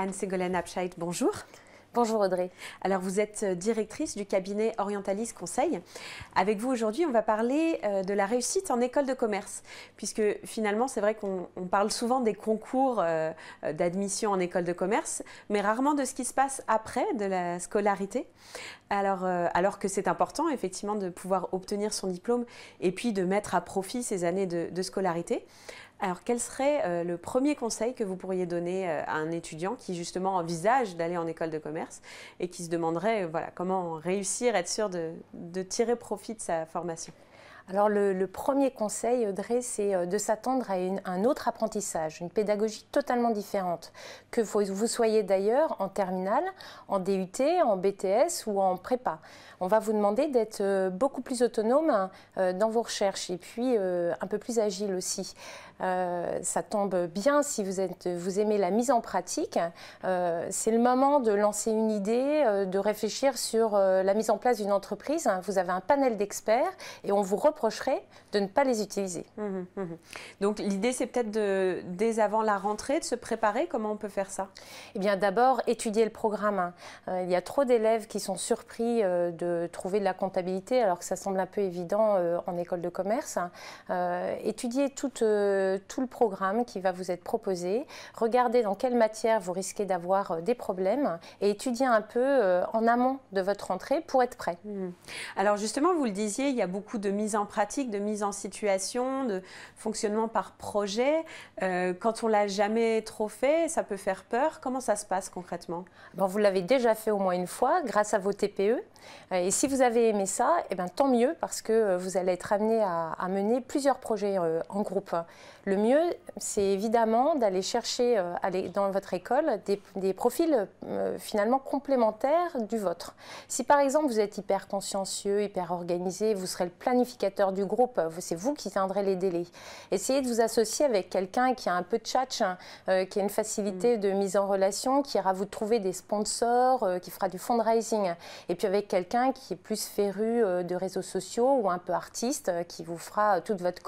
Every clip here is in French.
Anne-Ségolène Abscheid, bonjour. Bonjour Audrey. Alors vous êtes euh, directrice du cabinet Orientalis Conseil. Avec vous aujourd'hui, on va parler euh, de la réussite en école de commerce, puisque finalement c'est vrai qu'on parle souvent des concours euh, d'admission en école de commerce, mais rarement de ce qui se passe après de la scolarité. Alors, alors que c'est important effectivement de pouvoir obtenir son diplôme et puis de mettre à profit ces années de scolarité. Alors, quel serait euh, le premier conseil que vous pourriez donner euh, à un étudiant qui justement envisage d'aller en école de commerce et qui se demanderait euh, voilà, comment réussir, être sûr de, tirer profit de sa formation alors le, premier conseil, Audrey, c'est de s'attendre à, à un autre apprentissage, une pédagogie totalement différente, que vous soyez d'ailleurs en terminale, en DUT, en BTS ou en prépa. On va vous demander d'être beaucoup plus autonome dans vos recherches et puis un peu plus agile aussi. Euh, ça tombe bien si vous, êtes, vous aimez la mise en pratique. Euh, c'est le moment de lancer une idée, euh, de réfléchir sur la mise en place d'une entreprise. Vous avez un panel d'experts et on vous reprocherait de ne pas les utiliser. Mmh, mmh, mmh. Donc l'idée, c'est peut-être de, dès avant la rentrée de se préparer. Comment on peut faire ça Eh bien d'abord, étudier le programme. il y a trop d'élèves qui sont surpris de trouver de la comptabilité alors que ça semble un peu évident en école de commerce. étudier toute tout le programme qui va vous être proposé, regardez dans quelle matière vous risquez d'avoir euh, des problèmes et étudiez un peu euh, en amont de votre entrée pour être prêt. Hmm. Alors justement, vous le disiez, il y a beaucoup de mise en pratique, de mise en situation, de fonctionnement par projet. Euh, quand on l'a jamais trop fait, ça peut faire peur. Comment ça se passe concrètement ben, Vous l'avez déjà fait au moins une fois grâce à vos TPE. Et si vous avez aimé ça, eh bien tant mieux parce que vous allez être amené à, à mener plusieurs projets en groupe. Le mieux, c'est évidemment d'aller chercher euh, dans votre école des, profils euh, finalement complémentaires du vôtre. Si par exemple vous êtes hyper consciencieux, hyper organisé, vous serez le planificateur du groupe, c'est vous qui tiendrez les délais. Essayez de vous associer avec quelqu'un qui a un peu de chat, hein, euh, qui a une facilité mm. de mise en relation, qui ira vous trouver des sponsors, qui fera du fundraising. Et puis avec quelqu'un qui est plus féru de réseaux sociaux ou un peu artiste, qui vous fera toute votre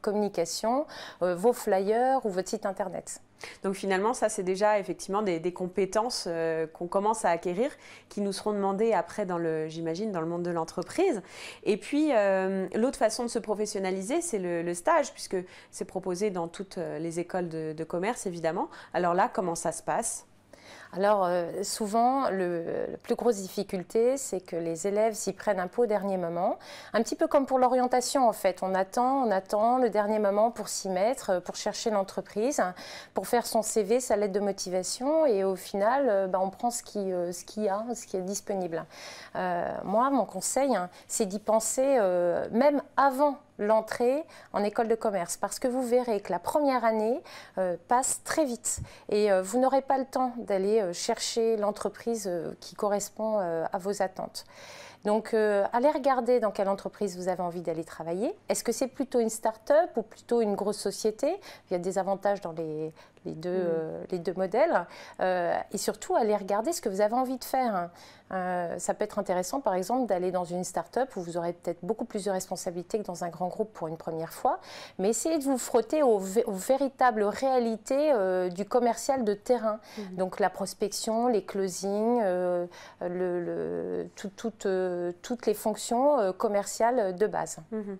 communication euh, vos flyers ou votre site internet. Donc finalement, ça, c'est déjà effectivement des, compétences euh, qu'on commence à acquérir, qui nous seront demandées après, dans le, j'imagine, dans le monde de l'entreprise. Et puis, euh, l'autre façon de se professionnaliser, c'est le, stage, puisque c'est proposé dans toutes les écoles de, de commerce, évidemment. Alors là, comment ça se passe alors euh, souvent, le, la plus grosse difficulté, c'est que les élèves s'y prennent un peu au dernier moment. Un petit peu comme pour l'orientation en fait. On attend, on attend le dernier moment pour s'y mettre, euh, pour chercher l'entreprise, pour faire son CV, sa lettre de motivation et au final, euh, bah, on prend ce ce qu'il y a, ce qui est disponible. moi, mon conseil, hein, c'est d'y penser même avant l'entrée en école de commerce parce que vous verrez que la première année passe très vite et vous n'aurez pas le temps d'aller euh, chercher l'entreprise euh, qui correspond euh, à vos attentes. Donc, euh, allez regarder dans quelle entreprise vous avez envie d'aller travailler. Est-ce que c'est plutôt une start-up ou plutôt une grosse société Il y a des avantages dans les, deux, mm. euh, les deux modèles. Euh, et surtout, allez regarder ce que vous avez envie de faire. Hein. ça peut être intéressant, par exemple, d'aller dans une start-up où vous aurez peut-être beaucoup plus de responsabilités que dans un grand groupe pour une première fois. Mais essayez de vous frotter aux, véritables réalités du commercial de terrain. Mm. Donc la prospection, les closings, le, tout, tout euh, toutes les fonctions euh, commerciales euh, de base. Mhm.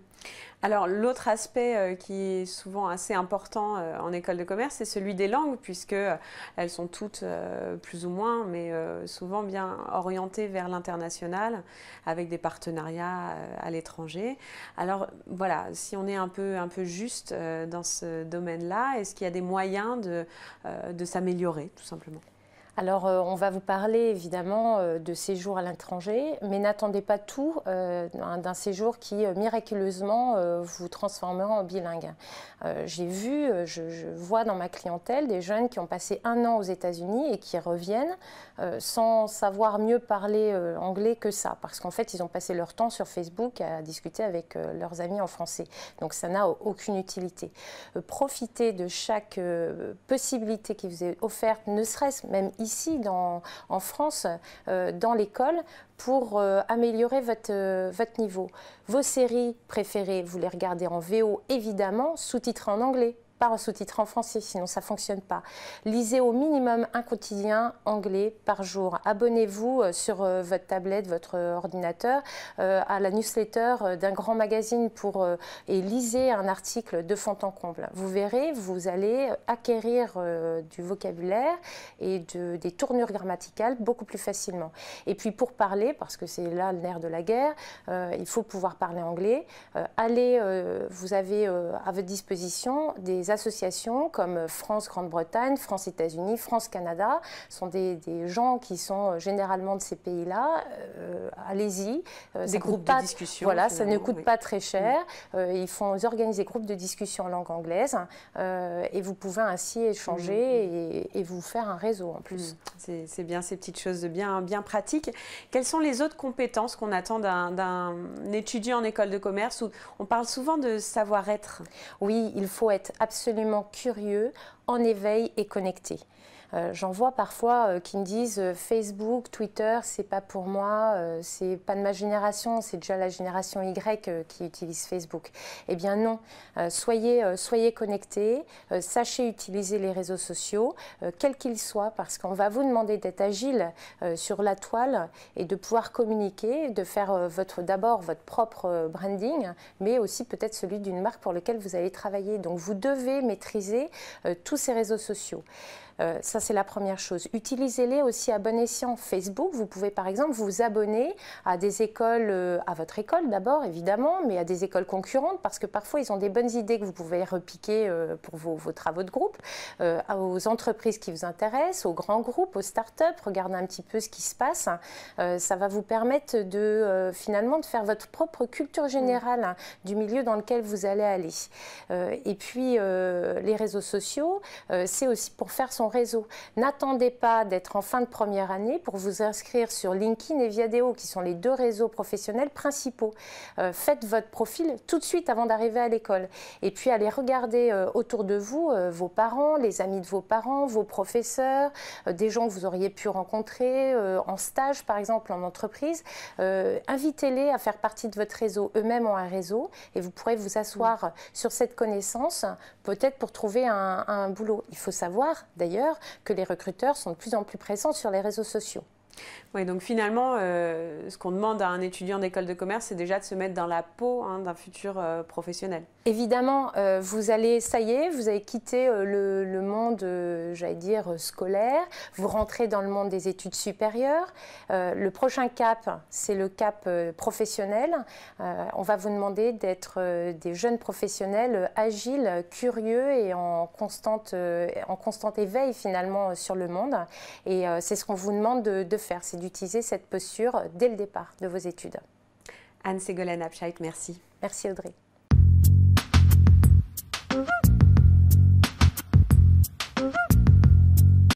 Alors l'autre aspect qui est souvent assez important en école de commerce, c'est celui des langues, puisque elles sont toutes plus ou moins, mais souvent bien orientées vers l'international, avec des partenariats à l'étranger. Alors voilà, si on est un peu, un peu juste dans ce domaine-là, est-ce qu'il y a des moyens de, de s'améliorer, tout simplement alors, euh, on va vous parler évidemment euh, de séjour à l'étranger, mais n'attendez pas tout euh, d'un séjour qui miraculeusement vous transformera en bilingue. J'ai vu, je, vois dans ma clientèle des jeunes qui ont passé un an aux États-Unis et qui reviennent sans savoir mieux parler anglais que ça, parce qu'en fait, ils ont passé leur temps sur Facebook à discuter avec leurs amis en français. Donc, ça n'a aucune utilité. Profitez de chaque possibilité qui vous est offerte, ne serait-ce même ici ici en France, euh, dans l'école, pour euh, améliorer votre, euh, votre niveau. Vos séries préférées, vous les regardez en VO, évidemment, sous-titrées en anglais par un sous-titre en français, sinon ça ne fonctionne pas. Lisez au minimum un quotidien anglais par jour. Abonnez-vous euh, sur euh, votre tablette, votre euh, ordinateur, à la newsletter d'un grand magazine pour, et lisez un article de fond en comble. Vous verrez, vous allez acquérir du vocabulaire et de, des tournures grammaticales beaucoup plus facilement. Et puis pour parler, parce que c'est là le nerf de la guerre, il faut pouvoir parler anglais. allez, vous avez à votre disposition des associations comme France Grande-Bretagne, France États-Unis, France Canada. sont des, gens qui sont euh, généralement de ces pays-là. Euh, allez-y. Euh, des groupes de discussion. Voilà, ça ne coûte pas très cher. ils font organiser des groupes de discussion en langue anglaise et vous pouvez ainsi échanger mm. et, vous faire un réseau en plus. Mm. C'est bien ces petites choses de bien, bien pratiques. Quelles sont les autres compétences qu'on attend d'un étudiant en école de commerce où On parle souvent de savoir-être. Oui, il faut être absolument absolument curieux, en éveil et connecté. Euh, j'en vois parfois euh, qui me disent euh, Facebook, Twitter, c'est pas pour moi, c'est pas de ma génération, c'est déjà la génération Y qui utilise Facebook. Eh bien non, soyez, soyez connectés, sachez utiliser les réseaux sociaux, quels qu'ils soient, parce qu'on va vous demander d'être agile sur la toile et de pouvoir communiquer, de faire votre d'abord votre propre branding, mais aussi peut-être celui d'une marque pour laquelle vous allez travailler. Donc vous devez maîtriser tous ces réseaux sociaux. Ça, c'est la première chose. Utilisez-les aussi à bon escient. Facebook, vous pouvez par exemple vous abonner à des écoles, euh, à votre école d'abord, évidemment, mais à des écoles concurrentes, parce que parfois, ils ont des bonnes idées que vous pouvez repiquer euh, pour vos, vos, travaux de groupe, euh, aux entreprises qui vous intéressent, aux grands groupes, aux startups. Regardez un petit peu ce qui se passe. ça va vous permettre de, finalement, de faire votre propre culture générale hein, du milieu dans lequel vous allez aller. et puis, les réseaux sociaux, c'est aussi pour faire son réseau n'attendez pas d'être en fin de première année pour vous inscrire sur LinkedIn et Viadeo, qui sont les deux réseaux professionnels principaux. Euh, faites votre profil tout de suite avant d'arriver à l'école. Et puis allez regarder euh, autour de vous euh, vos parents, les amis de vos parents, vos professeurs, des gens que vous auriez pu rencontrer en stage, par exemple, en entreprise. Invitez-les à faire partie de votre réseau. Eux-mêmes ont un réseau et vous pourrez vous asseoir sur cette connaissance, peut-être pour trouver un boulot. Il faut savoir, d'ailleurs, que les recruteurs sont de plus en plus présents sur les réseaux sociaux. Oui, donc finalement, euh, ce qu'on demande à un étudiant d'école de commerce, c'est déjà de se mettre dans la peau hein, d'un futur euh, professionnel. Évidemment, euh, vous allez, ça y est, vous avez quitté le, monde, j'allais dire, scolaire, vous rentrez dans le monde des études supérieures. le prochain cap, c'est le cap professionnel. on va vous demander d'être des jeunes professionnels agiles, curieux et en constante, en constante éveil finalement sur le monde. Et c'est ce qu'on vous demande de, de faire c'est d'utiliser cette posture dès le départ de vos études. Anne-Ségolène Abscheid, merci. Merci Audrey.